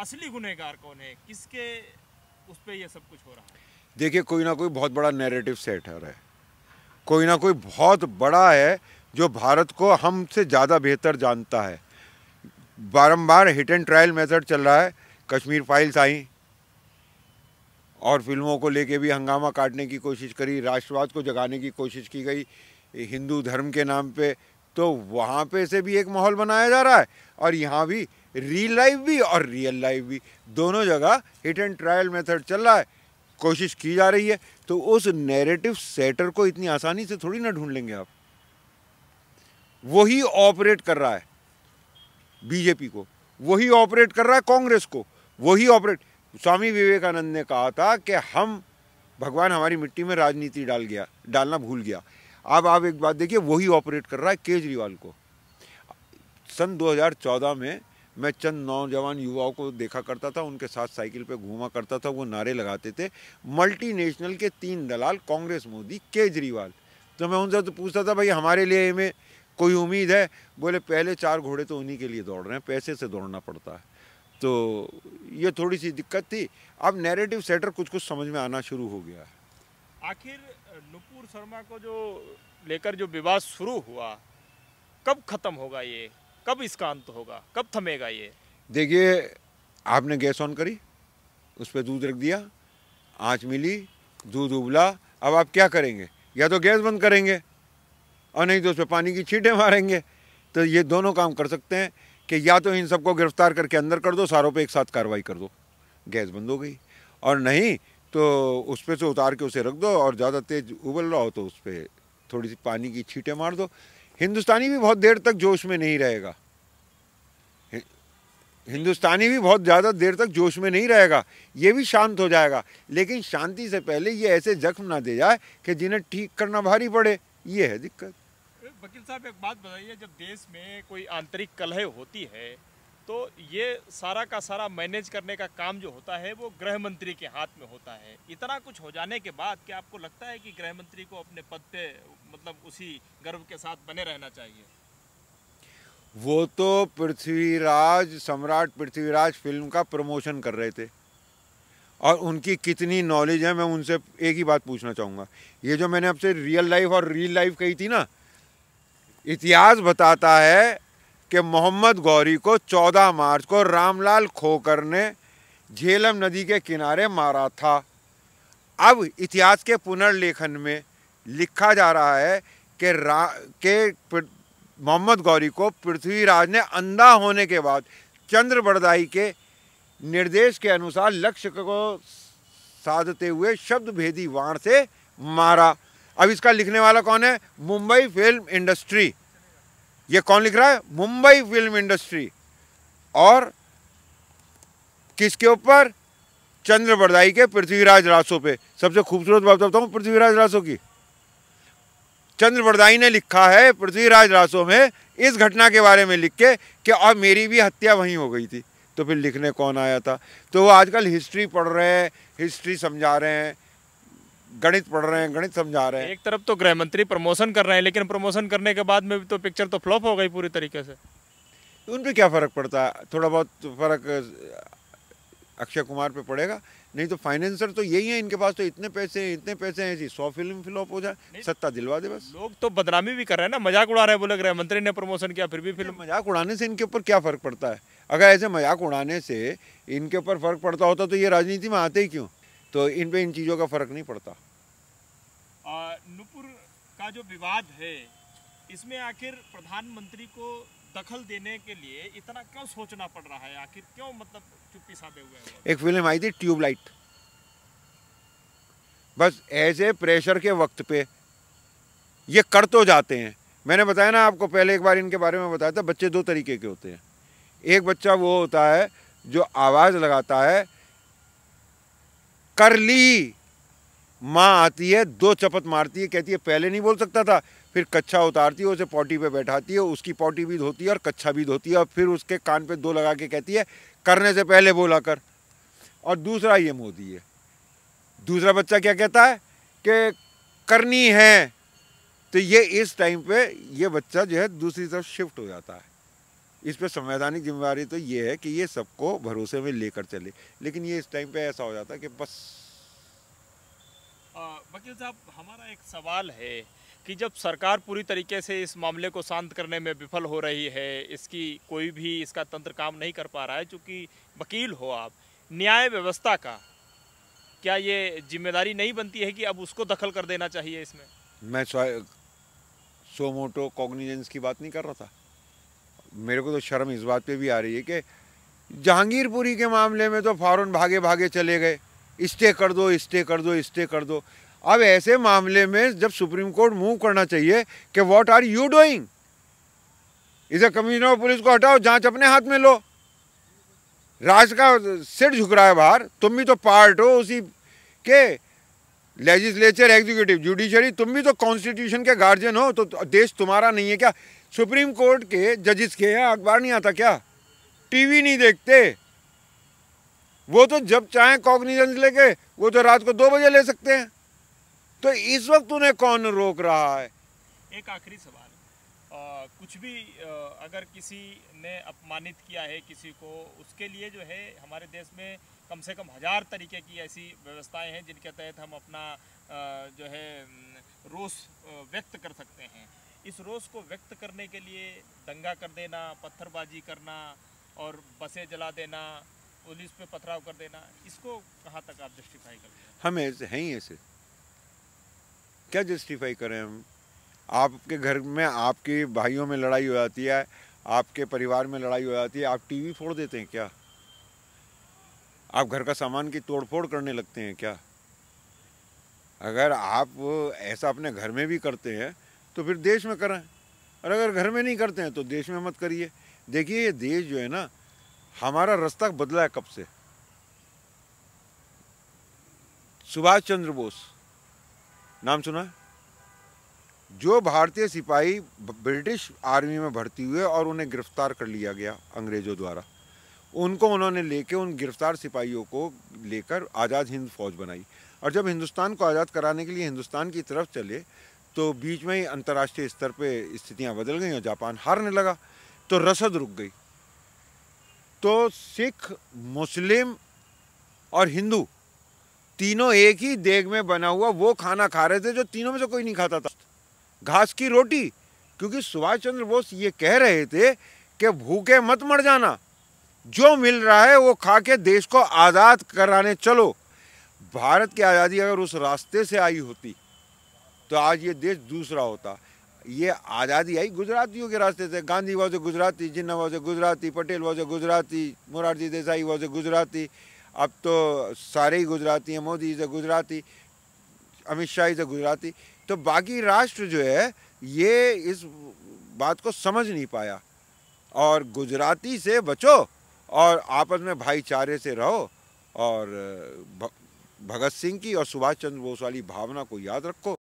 असली गुनहगार कौन है किसके उस पर यह सब कुछ हो रहा है देखिए कोई ना कोई बहुत बड़ा नैरेटिव सेट है कोई ना कोई बहुत बड़ा है जो भारत को हमसे ज़्यादा बेहतर जानता है बारंबार हिट एंड ट्रायल मेथड चल रहा है कश्मीर फाइल्स आई और फिल्मों को लेके भी हंगामा काटने की कोशिश करी राष्ट्रवाद को जगाने की कोशिश की गई हिंदू धर्म के नाम पे तो वहाँ पे से भी एक माहौल बनाया जा रहा है और यहाँ भी रील लाइफ भी और रियल लाइफ भी दोनों जगह हिट एंड ट्रायल मेथड चल रहा है कोशिश की जा रही है तो उस नैरेटिव सेटर को इतनी आसानी से थोड़ी ना ढूंढ लेंगे आप वही ऑपरेट कर रहा है बीजेपी को वही ऑपरेट कर रहा है कांग्रेस को वही ऑपरेट स्वामी विवेकानंद ने कहा था कि हम भगवान हमारी मिट्टी में राजनीति डाल गया डालना भूल गया अब आप एक बात देखिए वही ऑपरेट कर रहा है केजरीवाल को सन 2014 में मैं चंद नौजवान युवाओं को देखा करता था उनके साथ साइकिल पे घूमा करता था वो नारे लगाते थे मल्टीनेशनल के तीन दलाल कांग्रेस मोदी केजरीवाल तो मैं उनसे तो पूछता था भाई हमारे लिए में कोई उम्मीद है बोले पहले चार घोड़े तो उन्हीं के लिए दौड़ रहे हैं पैसे से दौड़ना पड़ता है तो ये थोड़ी सी दिक्कत थी अब नैरेटिव सेटर कुछ कुछ समझ में आना शुरू हो गया है आखिर नुपुर शर्मा को जो लेकर जो विवाद शुरू हुआ कब ख़त्म होगा ये कब इसका अंत होगा कब थमेगा ये देखिए आपने गैस ऑन करी उस पर दूध रख दिया आँच मिली दूध उबला अब आप क्या करेंगे या तो गैस बंद करेंगे और नहीं तो उस पर पानी की छीटें मारेंगे तो ये दोनों काम कर सकते हैं कि या तो इन सबको गिरफ्तार करके अंदर कर दो सारों पे एक साथ कार्रवाई कर दो गैस बंद हो गई और नहीं तो उस पर से उतार के उसे रख दो और ज़्यादा तेज़ उबल रहा हो तो उस पर थोड़ी सी पानी की छीटें मार दो हिंदुस्तानी भी बहुत देर तक जोश में नहीं रहेगा हिंदुस्तानी भी बहुत ज़्यादा देर तक जोश में नहीं रहेगा ये भी शांत हो जाएगा लेकिन शांति से पहले ये ऐसे जख्म ना दे जाए कि जिन्हें ठीक करना भारी पड़े ये है दिक्कत वकील साहब एक बात बताइए जब देश में कोई आंतरिक कलह होती है तो ये सारा का सारा मैनेज करने का काम जो होता है वो गृह मंत्री के हाथ में होता है इतना कुछ हो जाने के बाद क्या आपको लगता है कि गृह मंत्री को अपने पद पे मतलब उसी गर्व के साथ बने रहना चाहिए वो तो पृथ्वीराज सम्राट पृथ्वीराज फिल्म का प्रमोशन कर रहे थे और उनकी कितनी नॉलेज है मैं उनसे एक ही बात पूछना चाहूँगा ये जो मैंने आपसे रियल लाइफ और रियल लाइफ कही थी ना इतिहास बताता है कि मोहम्मद गौरी को 14 मार्च को रामलाल खोकर ने झेलम नदी के किनारे मारा था अब इतिहास के पुनर्लेखन में लिखा जा रहा है कि रा के मोहम्मद गौरी को पृथ्वीराज ने अंधा होने के बाद चंद्र बड़दाई के निर्देश के अनुसार लक्ष्य को साधते हुए शब्द भेदी वाण से मारा अब इसका लिखने वाला कौन है मुंबई फिल्म इंडस्ट्री ये कौन लिख रहा है मुंबई फिल्म इंडस्ट्री और किसके ऊपर चंद्र बरदाई के पृथ्वीराज रासो पे सबसे खूबसूरत बात तो बताता हूँ पृथ्वीराज रासो की चंद्र बरदाई ने लिखा है पृथ्वीराज रासो में इस घटना के बारे में लिख के कि अब मेरी भी हत्या वहीं हो गई थी तो फिर लिखने कौन आया था तो वो आजकल हिस्ट्री पढ़ रहे हैं हिस्ट्री समझा रहे हैं गणित पढ़ रहे हैं गणित समझा रहे हैं एक तरफ तो गृह मंत्री प्रमोशन कर रहे हैं लेकिन प्रमोशन करने के बाद में भी तो पिक्चर तो फ्लॉप हो गई पूरी तरीके से तो उन पर क्या फ़र्क पड़ता है थोड़ा बहुत फ़र्क अक्षय कुमार पे पड़ेगा नहीं तो फाइनेंसर तो यही है इनके पास तो इतने पैसे हैं इतने पैसे हैं जी सौ फिल्म फ्लॉप हो जाए सत्ता दिलवा दे बस लोग तो बदनामी भी कर रहे हैं ना मजाक उड़ा रहे हैं बोले गृह मंत्री ने प्रमोशन किया फिर भी फिल्म मजाक उड़ाने से इनके ऊपर क्या फ़र्क पड़ता है अगर ऐसे मजाक उड़ाने से इनके ऊपर फ़र्क पड़ता होता तो ये राजनीति में आते ही क्यों तो इन पे इन चीज़ों का फ़र्क नहीं पड़ता नुपुर का जो विवाद है इसमें आखिर प्रधानमंत्री को दखल देने के लिए इतना क्यों सोचना पड़ रहा है आखिर क्यों मतलब चुप्पी साधे हुए एक फिल्म आई थी ट्यूबलाइट बस ऐसे प्रेशर के वक्त पे ये कर तो जाते हैं मैंने बताया ना आपको पहले एक बार इनके बारे में बताया था बच्चे दो तरीके के होते हैं एक बच्चा वो होता है जो आवाज़ लगाता है कर ली माँ आती है दो चपत मारती है कहती है पहले नहीं बोल सकता था फिर कच्छा उतारती है उसे पॉटी पे बैठाती है उसकी पॉटी भी धोती है और कच्छा भी धोती है और फिर उसके कान पे दो लगा के कहती है करने से पहले बोला कर और दूसरा ये मोदी है दूसरा बच्चा क्या कहता है कि करनी है तो ये इस टाइम पे ये बच्चा जो है दूसरी तरफ शिफ्ट हो जाता है इस पर संवैधानिक जिम्मेदारी तो ये है कि ये सबको भरोसे में लेकर चले लेकिन ये इस टाइम पे ऐसा हो जाता कि बस वकील साहब हमारा एक सवाल है कि जब सरकार पूरी तरीके से इस मामले को शांत करने में विफल हो रही है इसकी कोई भी इसका तंत्र काम नहीं कर पा रहा है चूँकि वकील हो आप न्याय व्यवस्था का क्या ये जिम्मेदारी नहीं बनती है कि अब उसको दखल कर देना चाहिए इसमें मैं सोमोटो कॉग्निजेंस की बात नहीं कर रहा था मेरे को तो शर्म इस बात पे भी आ रही है कि जहांगीरपुरी के मामले में तो फ़ौर भागे भागे चले गए इस्टे कर दो इस्टे कर दो इस्टे कर दो अब ऐसे मामले में जब सुप्रीम कोर्ट मूव करना चाहिए कि वॉट आर यू डूइंग इसे कमिश्नर ऑफ पुलिस को हटाओ जांच अपने हाथ में लो राज का सिर झुक रहा है बाहर तुम भी तो पार्ट हो उसी के लेजिस्लेचर एग्जीक्यूटिव जुडिशरी तुम भी तो कॉन्स्टिट्यूशन के गार्जियन हो तो देश तुम्हारा नहीं है क्या सुप्रीम कोर्ट के जजिस के यहाँ अखबार नहीं आता क्या टीवी नहीं देखते वो तो जब चाहे कॉग्निजन लेके वो तो रात को दो बजे ले सकते हैं तो इस वक्त उन्हें कौन रोक रहा है एक आखिरी सवाल आ, कुछ भी आ, अगर किसी ने अपमानित किया है किसी को उसके लिए जो है हमारे देश में कम से कम हजार तरीके की ऐसी व्यवस्थाएं हैं जिनके तहत हम अपना आ, जो है रोष व्यक्त कर सकते हैं इस रोष को व्यक्त करने के लिए दंगा कर देना पत्थरबाजी करना और बसें जला देना पुलिस पे पथराव कर देना इसको कहाँ तक आप जस्टिफाई करते हैं हम ऐसे हैं ही ऐसे क्या जस्टिफाई करें हम आपके घर में आपके भाइयों में लड़ाई हो जाती है आपके परिवार में लड़ाई हो जाती है आप टीवी फोड़ देते हैं क्या आप घर का सामान की तोड़फोड़ करने लगते हैं क्या अगर आप ऐसा अपने घर में भी करते हैं तो फिर देश में करें और अगर घर में नहीं करते हैं तो देश में मत करिए देखिए ये देश जो है ना हमारा रास्ता बदला है कब से सुभाष चंद्र बोस नाम सुना जो भारतीय सिपाही ब्रिटिश आर्मी में भर्ती हुए और उन्हें गिरफ्तार कर लिया गया अंग्रेज़ों द्वारा उनको उन्होंने लेके उन गिरफ्तार सिपाहियों को लेकर आज़ाद हिंद फौज बनाई और जब हिंदुस्तान को आज़ाद कराने के लिए हिंदुस्तान की तरफ चले तो बीच में ही अंतर्राष्ट्रीय स्तर पर स्थितियाँ बदल गई और जापान हारने लगा तो रसद रुक गई तो सिख मुस्लिम और हिंदू तीनों एक ही देग में बना हुआ वो खाना खा रहे थे जो तीनों में से कोई नहीं खाता था घास की रोटी क्योंकि सुभाष चंद्र बोस ये कह रहे थे कि भूखे मत मर जाना जो मिल रहा है वो खा के देश को आज़ाद कराने चलो भारत की आज़ादी अगर उस रास्ते से आई होती तो आज ये देश दूसरा होता ये आज़ादी आई गुजरातियों के रास्ते से Gandhi was a Gujarati Jinnah was a Gujarati Patel was a Gujarati Morarji Desai was a Gujarati अब तो सारे ही गुजराती हैं Modi is a Gujarati Amit Shah is a Gujarati तो बाकी राष्ट्र जो है ये इस बात को समझ नहीं पाया और गुजराती से बचो और आपस में भाईचारे से रहो और भगत सिंह की और सुभाष चंद्र बोस वाली भावना को याद रखो